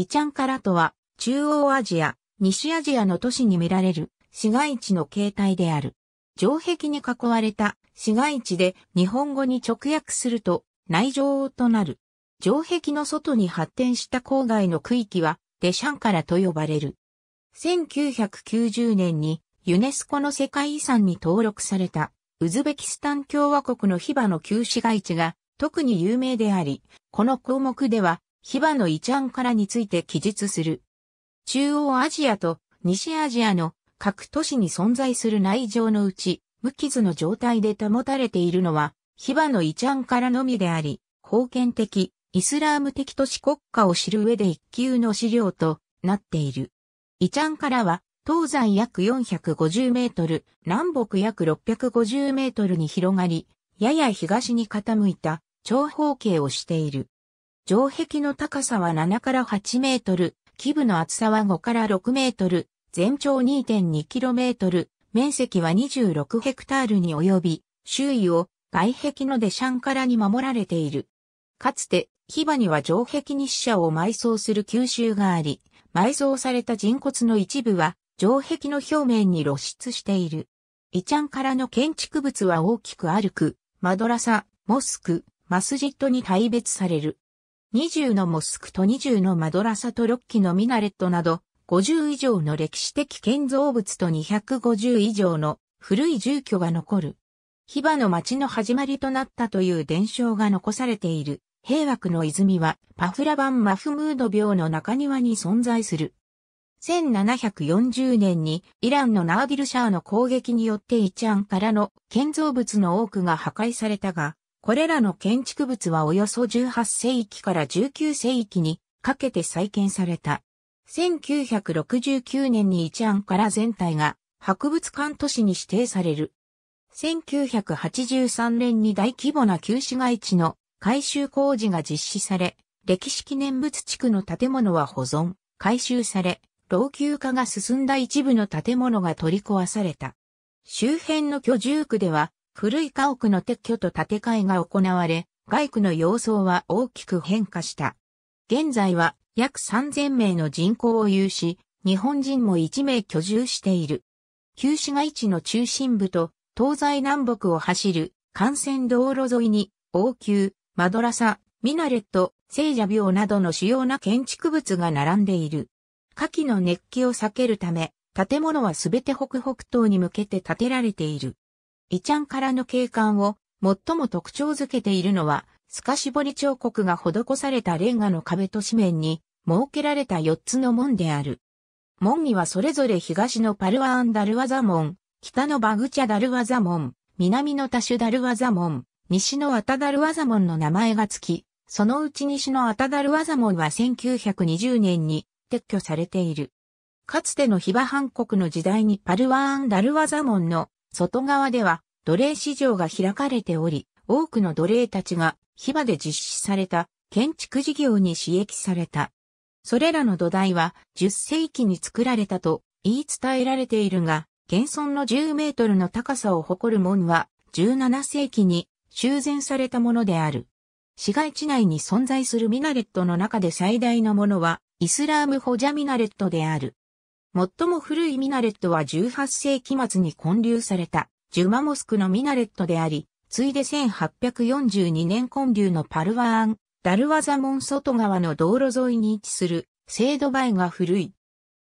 イチャンカラとは、中央アジア、西アジアの都市に見られる市街地の形態である。城壁に囲われた市街地で日本語に直訳すると内城となる。城壁の外に発展した郊外の区域はデシャンカラと呼ばれる。1990年にユネスコの世界遺産に登録されたウズベキスタン共和国のヒバの旧市街地が特に有名であり、この項目ではヒバのイチャンからについて記述する。中央アジアと西アジアの各都市に存在する内情のうち、無傷の状態で保たれているのは、ヒバのイチャンからのみであり、封建的、イスラーム的都市国家を知る上で一級の資料となっている。イチャンからは、東西約450メートル、南北約650メートルに広がり、やや東に傾いた長方形をしている。城壁の高さは7から8メートル、基部の厚さは5から6メートル、全長2 2キロメートル、面積は26ヘクタールに及び、周囲を外壁のデシャンからに守られている。かつて、バには城壁に死者を埋葬する吸収があり、埋葬された人骨の一部は、城壁の表面に露出している。イチャンからの建築物は大きく歩く、マドラサ、モスク、マスジットに大別される。20のモスクと20のマドラサと6基のミナレットなど、50以上の歴史的建造物と250以上の古い住居が残る。ヒバの町の始まりとなったという伝承が残されている。平区の泉はパフラ版マフムード廟の中庭に存在する。1740年にイランのナービルシャーの攻撃によってイチャンからの建造物の多くが破壊されたが、これらの建築物はおよそ18世紀から19世紀にかけて再建された。1969年に一案から全体が博物館都市に指定される。1983年に大規模な旧市街地の改修工事が実施され、歴史記念物地区の建物は保存、改修され、老朽化が進んだ一部の建物が取り壊された。周辺の居住区では古い家屋の撤去と建て替えが行われ、外区の様相は大きく変化した。現在は約3000名の人口を有し、日本人も1名居住している。旧市街地の中心部と東西南北を走る幹線道路沿いに王宮、マドラサ、ミナレット、聖者廟などの主要な建築物が並んでいる。夏季の熱気を避けるため、建物はすべて北北東に向けて建てられている。イチャンからの景観を最も特徴づけているのは、スカシボリ彫刻が施されたレンガの壁と紙面に設けられた4つの門である。門にはそれぞれ東のパルワーンダルワザ門、北のバグチャダルワザ門、南のタシュダルワザ門、西のアタダルワザ門の名前が付き、そのうち西のアタダルワザ門は1920年に撤去されている。かつてのヒバハン国の時代にパルワーンダルワザ門の外側では奴隷市場が開かれており、多くの奴隷たちが火場で実施された建築事業に刺激された。それらの土台は10世紀に作られたと言い伝えられているが、現存の10メートルの高さを誇る門は17世紀に修繕されたものである。市街地内に存在するミナレットの中で最大のものはイスラームホジャミナレットである。最も古いミナレットは18世紀末に建立された、ジュマモスクのミナレットであり、ついで1842年建立のパルワーン、ダルワザモン外側の道路沿いに位置する、セードバイが古い。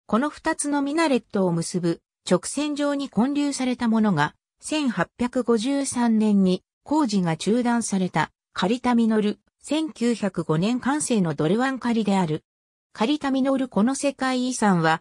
この二つのミナレットを結ぶ、直線上に建立されたものが、1853年に工事が中断された、カリタミノル、1905年完成のドルワンカリである。カリタミノルこの世界遺産は、